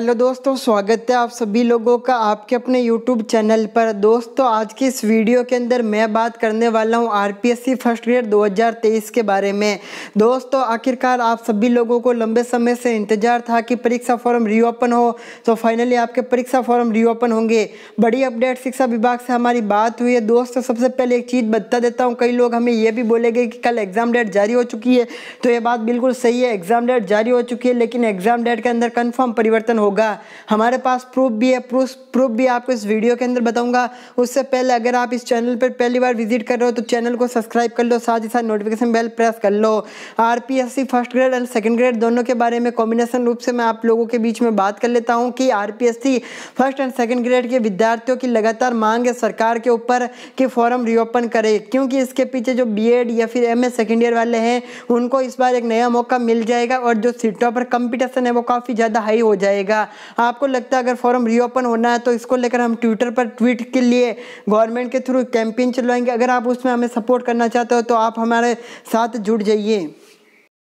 hello दोस्तों स्वागत है आप सभी लोगों का आपके अपने यूट्यूब चैनल पर दोस्तों आज की इस वीडियो के अंदर मैं बात करने वाला हूं आरपीएससी फर्स्ट ग्रेड 2023 के बारे में दोस्तों आखिरकार आप सभी लोगों को लंबे समय से इंतजार था कि परीक्षा फॉर्म रीओपन हो तो फाइनली आपके परीक्षा फॉर्म रीओपन होंगे बड़ी अपडेट शिक्षा विभाग से हमारी बात हुई है दोस्तों सबसे पहले एक चीज़ बता देता हूँ कई लोग हमें यह भी बोलेंगे कि कल एग्ज़ाम डेट जारी हो चुकी है तो ये बात बिल्कुल सही है एग्ज़ाम डेट जारी हो चुकी है लेकिन एग्ज़ाम डेट के अंदर कन्फर्म परिवर्तन हो होगा हमारे पास प्रूफ भी है प्रूफ प्रूफ भी आपको इस वीडियो के अंदर बताऊंगा उससे पहले अगर आप इस चैनल पर पहली बार विजिट कर रहे हो तो चैनल को सब्सक्राइब कर लो साथ ही साथ नोटिफिकेशन बेल प्रेस कर लो आर first grade and second grade दोनों के बारे में कॉम्बिनेशन रूप से मैं आप लोगों के बीच में बात कर लेता हूँ कि आर फर्स्ट एंड सेकेंड ग्रेड के विद्यार्थियों की लगातार मांग है सरकार के ऊपर कि फॉर्म रीओपन करे क्योंकि इसके पीछे जो बी या फिर एम सेकेंड ईयर वाले हैं उनको इस बार एक नया मौका मिल जाएगा और जो सीटों पर कंपटीशन है वो काफ़ी ज़्यादा हाई हो जाएगा जाएगा आपको लगता है अगर फॉर्म रीओपन होना है तो इसको लेकर हम ट्विटर पर ट्वीट के लिए गवर्नमेंट के थ्रू कैंपेन चलवाएंगे अगर आप उसमें हमें सपोर्ट करना चाहते हो तो आप हमारे साथ जुड़ जाइए